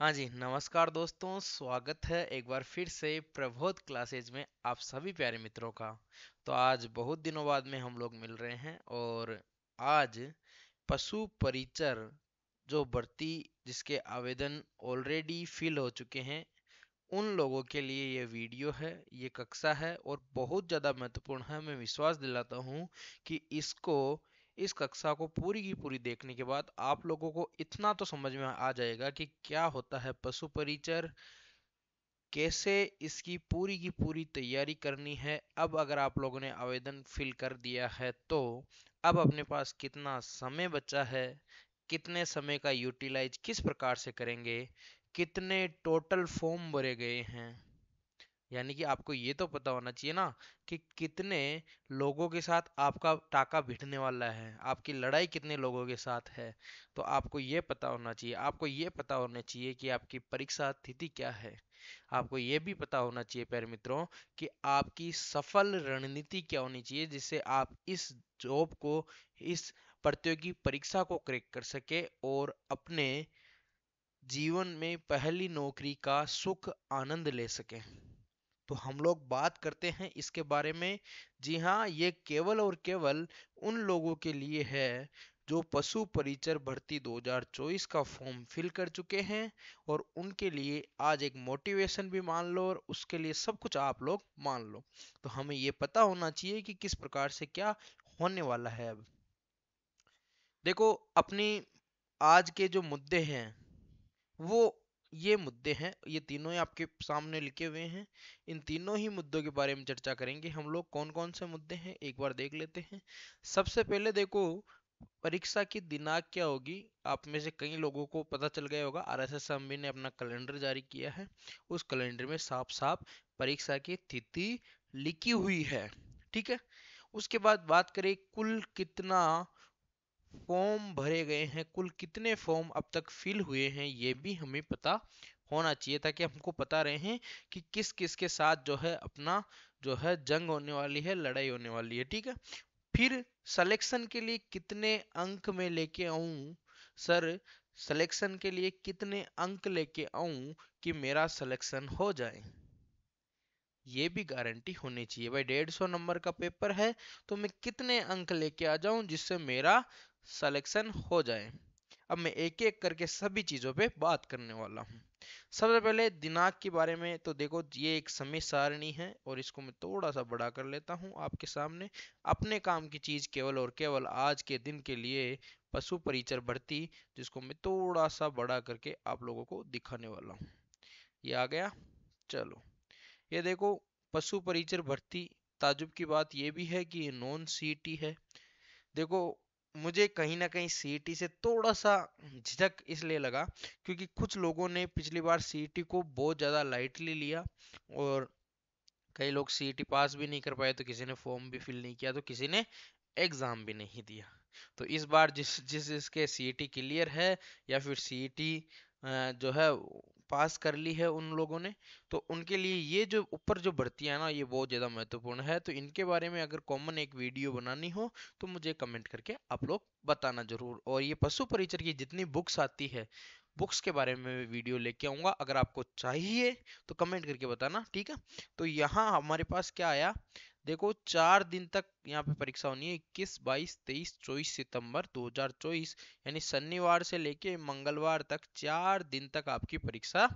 हाँ जी नमस्कार दोस्तों स्वागत है एक बार फिर से प्रबोध क्लासेज में आप सभी प्यारे मित्रों का तो आज बहुत दिनों बाद में हम लोग मिल रहे हैं और आज पशु परिचर जो भर्ती जिसके आवेदन ऑलरेडी फिल हो चुके हैं उन लोगों के लिए ये वीडियो है ये कक्षा है और बहुत ज़्यादा महत्वपूर्ण है मैं विश्वास दिलाता हूँ कि इसको इस कक्षा को पूरी की पूरी देखने के बाद आप लोगों को इतना तो समझ में आ जाएगा कि क्या होता है पशु परिचर कैसे इसकी पूरी की पूरी तैयारी करनी है अब अगर आप लोगों ने आवेदन फिल कर दिया है तो अब अपने पास कितना समय बचा है कितने समय का यूटिलाइज किस प्रकार से करेंगे कितने टोटल फॉर्म भरे गए हैं यानी कि आपको ये तो पता होना चाहिए ना कि कितने लोगों के साथ आपका टाका भिड़ने वाला है आपकी लड़ाई कितने लोगों के साथ है तो आपको ये पता होना चाहिए आपको ये पता होना चाहिए कि आपकी परीक्षा स्थिति क्या है आपको ये भी पता होना चाहिए प्यारे मित्रों कि आपकी सफल रणनीति क्या होनी चाहिए जिससे आप इस जॉब को इस प्रतियोगी परीक्षा को क्रेक कर सके और अपने जीवन में पहली नौकरी का सुख आनंद ले सकें तो हम लोग बात करते हैं इसके बारे में जी हाँ ये केवल और केवल उन लोगों के लिए है जो पशु परिचर भर्ती 2024 का फॉर्म फिल कर चुके हैं और उनके लिए आज एक मोटिवेशन भी मान लो और उसके लिए सब कुछ आप लोग मान लो तो हमें ये पता होना चाहिए कि किस प्रकार से क्या होने वाला है अब देखो अपनी आज के जो मुद्दे हैं वो ये मुद्दे हैं ये तीनों ही आपके सामने लिखे हुए हैं इन तीनों ही मुद्दों के बारे में चर्चा करेंगे हम लोग कौन कौन से मुद्दे हैं एक बार देख लेते हैं सबसे पहले देखो परीक्षा की दिनांक क्या होगी आप में से कई लोगों को पता चल गया होगा आर एस ने अपना कैलेंडर जारी किया है उस कैलेंडर में साफ साफ परीक्षा की तिथि लिखी हुई है ठीक है उसके बाद बात करें कुल कितना फॉर्म भरे गए हैं कुल कितने फॉर्म अब तक फिल हुए हैं ये भी हमें पता होना चाहिए ताकि हमको पता रहे कि किस किस के साथ जो है अपना जो है जंग होने वाली है लड़ाई होने वाली है ठीक है फिर सिलेक्शन के लिए कितने अंक में लेके आऊं सर सिलेक्शन के लिए कितने अंक लेके आऊं कि मेरा सिलेक्शन हो जाए ये भी गारंटी होनी चाहिए भाई डेढ़ सौ नंबर का पेपर है तो मैं कितने अंक लेके आ जाऊं जिससे मेरा सिलेक्शन हो जाए अब मैं एक एक करके सभी चीज़ों पे बात करने वाला हूँ सबसे पहले दिनांक के बारे में तो देखो ये एक समय सारणी है और इसको मैं थोड़ा सा बड़ा कर लेता हूँ आपके सामने अपने काम की चीज़ केवल और केवल आज के दिन के लिए पशु परिचर भर्ती जिसको मैं थोड़ा सा बड़ा करके आप लोगों को दिखाने वाला हूँ ये आ गया चलो ये देखो पशु परिचर भर्ती ताजुब की बात यह भी है कि ये नॉन सी है देखो मुझे कहीं ना कहीं सी e से थोड़ा सा झिझक इसलिए लगा क्योंकि कुछ लोगों ने पिछली बार सी e को बहुत ज़्यादा लाइटली लिया और कई लोग सी पास e भी नहीं कर पाए तो किसी ने फॉर्म भी फिल नहीं किया तो किसी ने एग्ज़ाम भी नहीं दिया तो इस बार जिस जिस जिसके सी क्लियर है या फिर सी जो है पास कर ली है उन लोगों ने तो उनके लिए ये जो ऊपर जो भर्ती है ना ये बहुत ज़्यादा महत्वपूर्ण है तो इनके बारे में अगर कॉमन एक वीडियो बनानी हो तो मुझे कमेंट करके आप लोग बताना जरूर और ये पशु परिचर की जितनी बुक्स आती है बुक्स के बारे में वीडियो लेके आऊंगा अगर आपको चाहिए तो कमेंट करके बताना ठीक है तो यहाँ हमारे पास क्या आया देखो चार दिन तक यहाँ पे परीक्षा होनी है इक्कीस बाईस तेईस चौबीस सितंबर 2024 यानी शनिवार से लेके मंगलवार तक चार दिन तक आपकी परीक्षा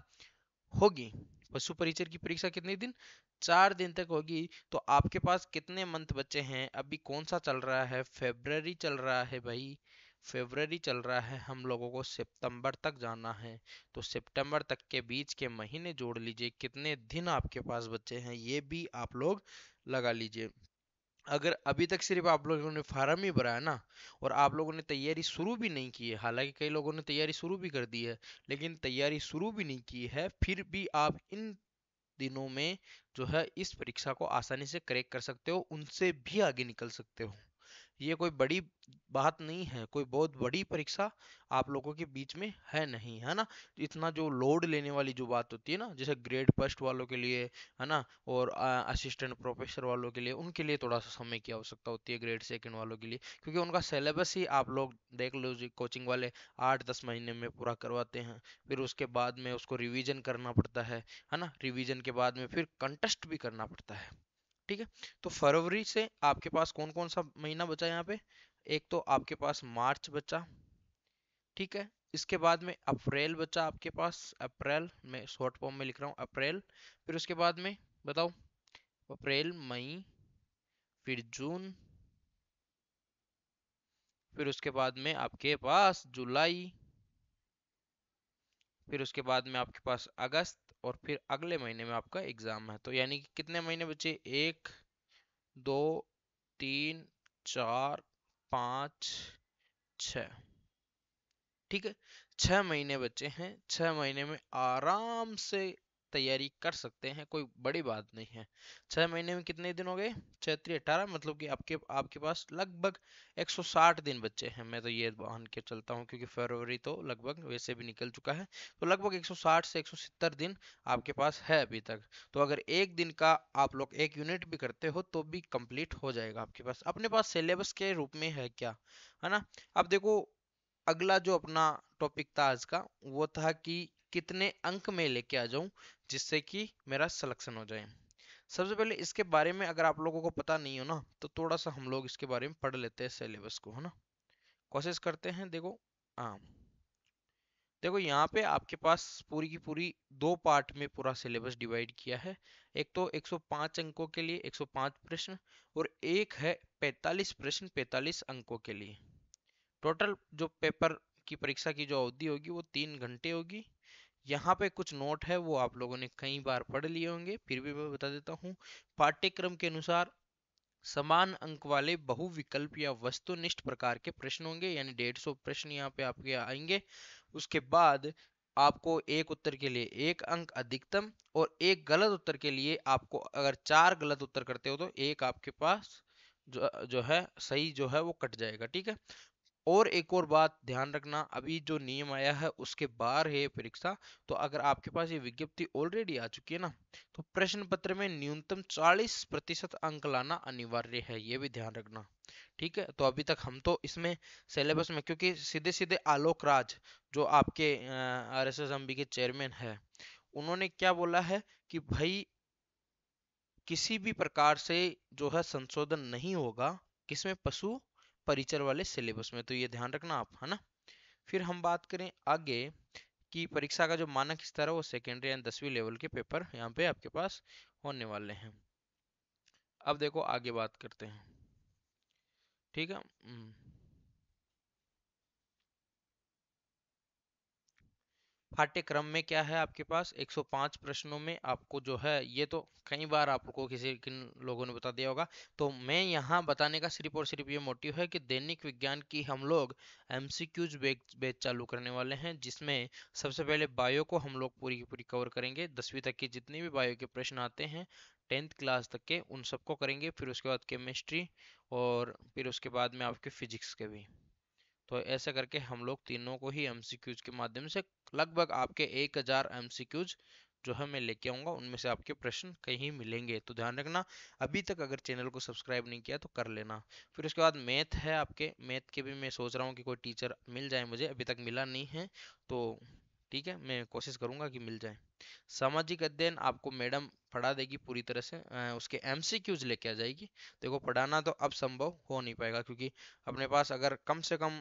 होगी पशु परिचर की परीक्षा कितने दिन चार दिन तक होगी तो आपके पास कितने मंथ बचे हैं अभी कौन सा चल रहा है फेब्रवरी चल रहा है भाई फेबररी चल रहा है हम लोगों को सितंबर तक जाना है तो सितंबर तक के बीच के महीने जोड़ लीजिए कितने दिन आपके पास बचे हैं ये भी आप लोग लगा लीजिए अगर अभी तक सिर्फ आप लोगों ने फार्म ही भरा है ना और आप लोगों ने तैयारी शुरू भी नहीं की है हालांकि कई लोगों ने तैयारी शुरू भी कर दी है लेकिन तैयारी शुरू भी नहीं की है फिर भी आप इन दिनों में जो है इस परीक्षा को आसानी से क्रैक कर सकते हो उनसे भी आगे निकल सकते हो ये कोई बड़ी बात नहीं है कोई बहुत बड़ी परीक्षा आप लोगों के बीच में है नहीं है ना इतना जो लोड लेने वाली जो बात होती है ना जैसे ग्रेड फर्स्ट वालों के लिए है ना और असिस्टेंट प्रोफेसर वालों के लिए उनके लिए थोड़ा सा समय की आवश्यकता होती है ग्रेड सेकेंड वालों के लिए क्योंकि उनका सिलेबस ही आप लोग देख लो जी कोचिंग वाले आठ दस महीने में पूरा करवाते हैं फिर उसके बाद में उसको रिविजन करना पड़ता है है ना रिविजन के बाद में फिर कंटेस्ट भी करना पड़ता है ठीक है तो फरवरी से आपके पास कौन कौन सा महीना बचा यहाँ पे एक तो आपके पास मार्च बचा ठीक है इसके बाद में अप्रैल बचा आपके पास अप्रैल मैं शॉर्ट फॉर्म में लिख रहा हूँ अप्रैल फिर उसके बाद में बताओ अप्रैल मई फिर जून फिर उसके बाद में आपके पास जुलाई फिर उसके बाद में आपके पास अगस्त और फिर अगले महीने में आपका एग्ज़ाम है तो यानी कि कितने महीने बचे एक दो तीन चार पाँच छ ठीक है छ महीने बचे हैं छ महीने में आराम से तैयारी कर सकते हैं कोई बड़ी बात नहीं है छह महीने में कितने दिन हो गए चैत्री अठारह मतलब कि आपके आपके पास लगभग 160 दिन बचे हैं मैं तो ये मान के चलता हूँ क्योंकि फरवरी तो लगभग वैसे भी निकल चुका है तो लगभग 160 से 170 दिन आपके पास है अभी तक तो अगर एक दिन का आप लोग एक यूनिट भी करते हो तो भी कंप्लीट हो जाएगा आपके पास अपने पास सिलेबस के रूप में है क्या है ना अब देखो अगला जो अपना टॉपिक था आज का वो था कि कितने अंक में लेके आ जाऊं जिससे कि मेरा सिलेक्शन हो जाए सबसे पहले इसके बारे में अगर आप लोगों को पता नहीं हो ना तो थोड़ा सा हम लोग इसके बारे में पढ़ लेते हैं सिलेबस को है ना कोशिश करते हैं देखो हाँ देखो यहाँ पे आपके पास पूरी की पूरी दो पार्ट में पूरा सिलेबस डिवाइड किया है एक तो 105 अंकों के लिए 105 प्रश्न और एक है 45 प्रश्न 45 अंकों के लिए टोटल जो पेपर की परीक्षा की जो अवधि होगी वो तीन घंटे होगी यहाँ पे कुछ नोट है वो आप लोगों ने कई बार पढ़ लिए होंगे फिर भी मैं बता देता हूँ पाठ्यक्रम के अनुसार समान अंक वाले बहुविकल्प या वस्तुनिष्ठ प्रकार के प्रश्न होंगे यानी डेढ़ सौ प्रश्न यहाँ पे आपके आएंगे उसके बाद आपको एक उत्तर के लिए एक अंक अधिकतम और एक गलत उत्तर के लिए आपको अगर चार गलत उत्तर करते हो तो एक आपके पास जो जो है सही जो है वो कट जाएगा ठीक है और एक और बात ध्यान रखना अभी जो नियम आया है उसके बाहर है परीक्षा तो अगर आपके पास ये विज्ञप्ति ऑलरेडी आ चुकी है ना तो प्रश्न पत्र में न्यूनतम 40 प्रतिशत अंक लाना अनिवार्य है ये भी ध्यान रखना ठीक है तो अभी तक हम तो इसमें सिलेबस में क्योंकि सीधे सीधे आलोक राज जो आपके आर एस एस के चेयरमैन है उन्होंने क्या बोला है कि भाई किसी भी प्रकार से जो है संशोधन नहीं होगा किसमें पशु परिचर वाले सिलेबस में तो ये ध्यान रखना आप है ना फिर हम बात करें आगे कि परीक्षा का जो मानक स्तर है वो सेकेंडरी एंड दसवीं लेवल के पेपर यहाँ पे आपके पास होने वाले हैं अब देखो आगे बात करते हैं ठीक है हम्म। पाठ्यक्रम में क्या है आपके पास 105 प्रश्नों में आपको जो है ये तो कई बार आपको किसी किन लोगों ने बता दिया होगा तो मैं यहाँ बताने का सिर्फ और सिर्फ ये मोटिव है कि दैनिक विज्ञान की हम लोग एम सी क्यूज बैच चालू करने वाले हैं जिसमें सबसे पहले बायो को हम लोग पूरी की पूरी कवर करेंगे दसवीं तक के जितने भी बायो के प्रश्न आते हैं टेंथ क्लास तक के उन सबको करेंगे फिर उसके बाद केमिस्ट्री और फिर उसके बाद में आपके फिजिक्स के भी तो ऐसा करके हम लोग तीनों को ही एम के माध्यम से लगभग आपके 1000 हजार एमसीक्यूज जो है मैं लेके आऊंगा उनमें से आपके प्रश्न कहीं मिलेंगे तो ध्यान रखना अभी तक अगर चैनल को सब्सक्राइब नहीं किया तो कर लेना फिर उसके बाद मैथ है आपके मैथ के भी मैं सोच रहा हूँ कि कोई टीचर मिल जाए मुझे अभी तक मिला नहीं है तो ठीक है मैं कोशिश करूंगा कि मिल जाए सामाजिक अध्ययन आपको मैडम पढ़ा देगी पूरी तरह से उसके एम सी क्यूज लेके आ जाएगी देखो पढ़ाना तो अब संभव हो नहीं पाएगा क्योंकि अपने पास अगर कम से कम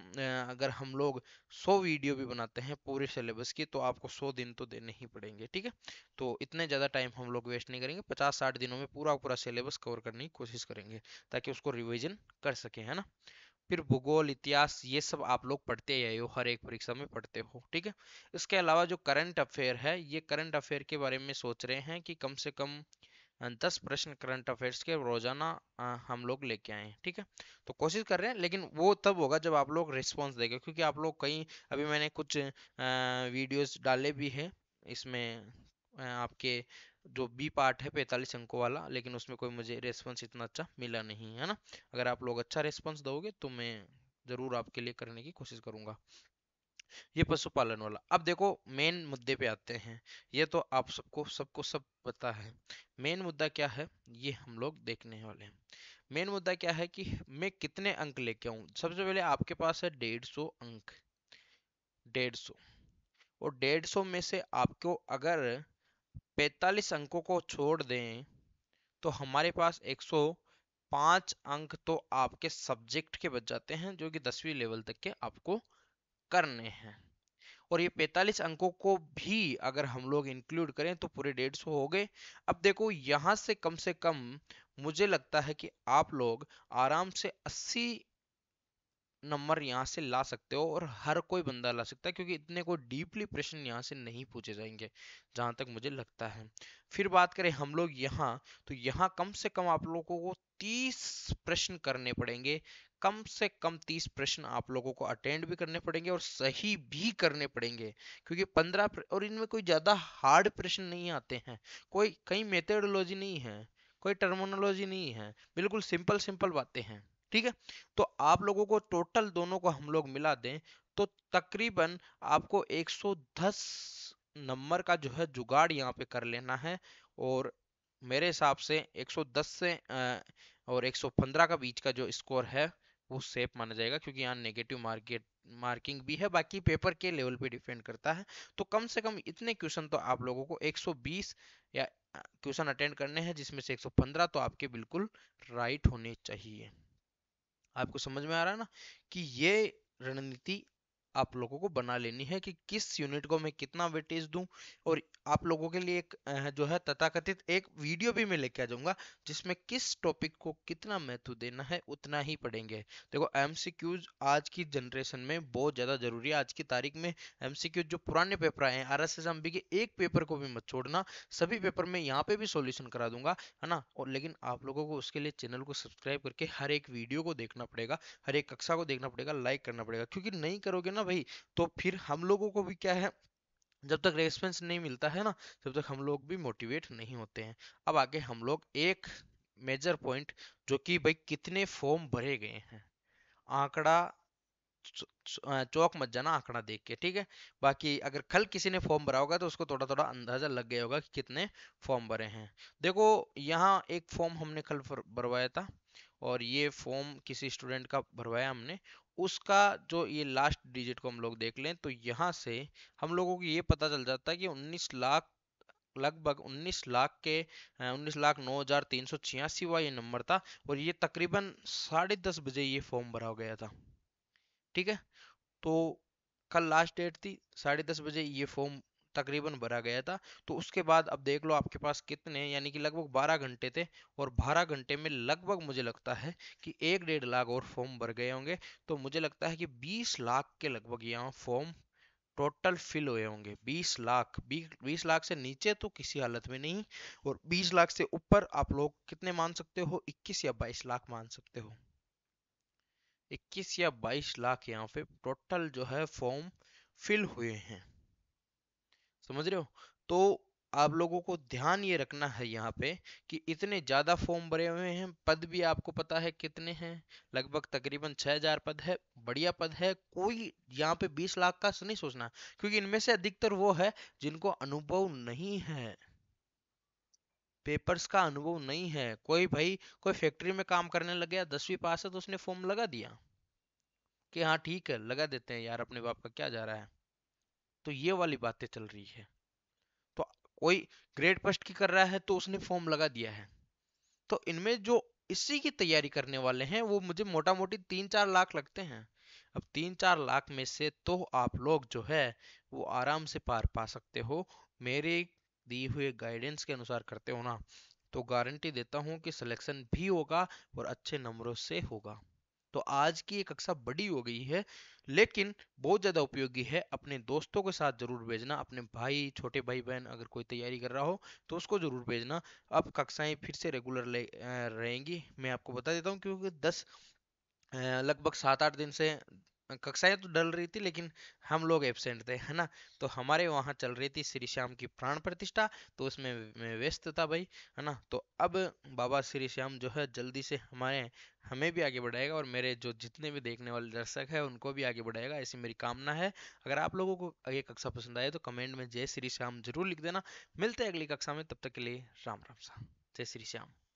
अगर हम लोग 100 वीडियो भी बनाते हैं पूरे सिलेबस की तो आपको 100 दिन तो देने ही पड़ेंगे ठीक है तो इतने ज़्यादा टाइम हम लोग वेस्ट नहीं करेंगे पचास साठ दिनों में पूरा पूरा सिलेबस कवर करने की कोशिश करेंगे ताकि उसको रिविजन कर सकें है ना फिर भूगोल इतिहास ये सब आप लोग पढ़ते ही हो हर एक परीक्षा में पढ़ते हो ठीक है इसके अलावा जो करंट अफेयर है ये करंट अफेयर के बारे में सोच रहे हैं कि कम से कम दस प्रश्न करंट अफेयर्स के रोजाना हम लोग लेके आए ठीक है तो कोशिश कर रहे हैं लेकिन वो तब होगा जब आप लोग रिस्पॉन्स देंगे क्योंकि आप लोग कहीं अभी मैंने कुछ वीडियोज डाले भी है इसमें आपके जो बी पार्ट है पैंतालीस अंकों वाला लेकिन उसमें कोई मुझे रेस्पॉन्स इतना अच्छा मिला नहीं है ना अगर आप लोग अच्छा रेस्पॉन्स दोगे तो मैं ज़रूर आपके लिए करने की कोशिश करूंगा ये पशुपालन वाला अब देखो मेन मुद्दे पे आते हैं ये तो आप सबको सबको सब पता है मेन मुद्दा क्या है ये हम लोग देखने वाले हैं मेन मुद्दा क्या है कि मैं कितने अंक लेके आऊँ सबसे पहले आपके पास है डेढ़ सौ अंक डेढ़ सौ और डेढ़ सौ में से आपको अगर 45 अंकों को छोड़ दें तो हमारे पास 105 अंक तो आपके सब्जेक्ट के बच जाते हैं जो कि दसवीं लेवल तक के आपको करने हैं और ये 45 अंकों को भी अगर हम लोग इंक्लूड करें तो पूरे डेढ़ सौ हो गए अब देखो यहाँ से कम से कम मुझे लगता है कि आप लोग आराम से नंबर यहाँ से ला सकते हो और हर कोई बंदा ला सकता है क्योंकि इतने कोई डीपली प्रश्न यहाँ से नहीं पूछे जाएंगे जहाँ तक मुझे लगता है फिर बात करें हम लोग यहाँ तो यहाँ कम से कम आप लोगों को तीस प्रश्न करने पड़ेंगे कम से कम तीस प्रश्न आप लोगों को अटेंड भी करने पड़ेंगे और सही भी करने पड़ेंगे क्योंकि पंद्रह और इनमें कोई ज़्यादा हार्ड प्रश्न नहीं आते हैं कोई कहीं मेथेडोलॉजी नहीं है कोई टर्मोनोलॉजी नहीं है बिल्कुल सिंपल सिंपल बातें हैं ठीक है तो आप लोगों को टोटल दोनों को हम लोग मिला दें तो तकरीबन आपको 110 नंबर का जो है जुगाड़ यहाँ पे कर लेना है और मेरे हिसाब से 110 से और 115 का बीच का जो स्कोर है वो सेफ माना जाएगा क्योंकि यहाँ नेगेटिव मार्केट मार्किंग भी है बाकी पेपर के लेवल पे डिपेंड करता है तो कम से कम इतने क्वेश्चन तो आप लोगों को 120 या क्वेश्चन अटेंड करने हैं जिसमें से 115 तो आपके बिल्कुल राइट होने चाहिए आपको समझ में आ रहा है ना कि ये रणनीति आप लोगों को बना लेनी है कि किस यूनिट को मैं कितना वेटेज दूं और आप लोगों के लिए एक जो है तथाकथित एक वीडियो भी मैं लेके आ जाऊंगा जिसमें किस टॉपिक को कितना महत्व देना है उतना ही पढ़ेंगे देखो एम आज की जनरेशन में बहुत ज़्यादा जरूरी है आज की तारीख में एम जो पुराने पेपर आए हैं आर एस के एक पेपर को भी मत छोड़ना सभी पेपर में यहाँ पे भी सोल्यूशन करा दूंगा है ना और लेकिन आप लोगों को उसके लिए चैनल को सब्सक्राइब करके हर एक वीडियो को देखना पड़ेगा हर एक कक्षा को देखना पड़ेगा लाइक करना पड़ेगा क्योंकि नहीं करोगे ना भाई तो फिर हम लोगों को भी क्या है जब तक रेस्पेंस नहीं मिलता है ना तब तक हम लोग भी मोटिवेट नहीं होते हैं अब आगे हम लोग एक मेजर पॉइंट जो कि भाई कितने फॉर्म भरे गए हैं आंकड़ा चौक मत जाना आंकड़ा देख के ठीक है बाकी अगर कल किसी ने फॉर्म भरा होगा तो उसको थोड़ा थोड़ा अंदाजा लग गया होगा कि कितने फॉर्म भरे हैं देखो यहाँ एक फॉर्म हमने कल भरवाया था और ये फॉर्म किसी स्टूडेंट का भरवाया हमने उसका जो ये लास्ट डिजिट को हम लोग देख लें तो यहाँ से हम लोगों को ये पता चल जाता है कि 19 लाख लगभग 19 लाख के 19 लाख नौ हजार तीन सौ छियासी वा ये नंबर था और ये तकरीबन साढ़े दस बजे ये फॉर्म भरा गया था ठीक है तो कल लास्ट डेट थी साढ़े दस बजे ये फॉर्म तकरीबन भरा गया था तो उसके बाद अब देख लो आपके पास कितने यानी कि लगभग 12 घंटे थे और 12 घंटे में लगभग मुझे लगता है कि एक डेढ़ लाख और फॉर्म भर गए होंगे तो मुझे लगता है कि 20 लाख के लगभग यहाँ फॉर्म टोटल फिल हुए होंगे 20 लाख 20 लाख से नीचे तो किसी हालत में नहीं और 20 लाख से ऊपर आप लोग कितने मान सकते हो 21 या 22 लाख मान सकते हो 21 या 22 लाख यहाँ पे टोटल जो है फॉर्म फिल हुए हैं समझ रहे हो तो आप लोगों को ध्यान ये रखना है यहाँ पे कि इतने ज़्यादा फॉर्म भरे हुए हैं पद भी आपको पता है कितने हैं लगभग तकरीबन 6000 पद है बढ़िया पद है कोई यहाँ पे 20 लाख का नहीं सोचना क्योंकि इनमें से अधिकतर वो है जिनको अनुभव नहीं है पेपर्स का अनुभव नहीं है कोई भाई कोई फैक्ट्री में काम करने लग गया दसवीं पास है तो उसने फॉर्म लगा दिया कि हाँ ठीक है लगा देते हैं यार अपने बाप का क्या जा रहा है तो ये वाली बातें चल रही है तो कोई ग्रेड फर्स्ट की कर रहा है तो उसने फॉर्म लगा दिया है तो इनमें जो इसी की तैयारी करने वाले हैं वो मुझे मोटा मोटी तीन चार लाख लगते हैं अब तीन चार लाख में से तो आप लोग जो है वो आराम से पार पा सकते हो मेरे दिए हुए गाइडेंस के अनुसार करते हो ना तो गारंटी देता हूँ कि सिलेक्शन भी होगा और अच्छे नंबरों से होगा तो आज की ये कक्षा बड़ी हो गई है लेकिन बहुत ज़्यादा उपयोगी है अपने दोस्तों के साथ ज़रूर भेजना अपने भाई छोटे भाई बहन अगर कोई तैयारी कर रहा हो तो उसको ज़रूर भेजना अब कक्षाएं फिर से रेगुलर रहेंगी मैं आपको बता देता हूँ क्योंकि दस लगभग सात आठ दिन से कक्षाएं तो डल रही थी लेकिन हम लोग एबसेंट थे है ना तो हमारे वहाँ चल रही थी श्री श्याम की प्राण प्रतिष्ठा तो उसमें मैं व्यस्त था भाई है ना तो अब बाबा श्री श्याम जो है जल्दी से हमारे हमें भी आगे बढ़ाएगा और मेरे जो जितने भी देखने वाले दर्शक है उनको भी आगे बढ़ाएगा ऐसी मेरी कामना है अगर आप लोगों को ये कक्षा पसंद आए तो कमेंट में जय श्री श्याम जरूर लिख देना मिलते हैं अगली कक्षा में तब तक के लिए राम राम साहब जय श्री श्याम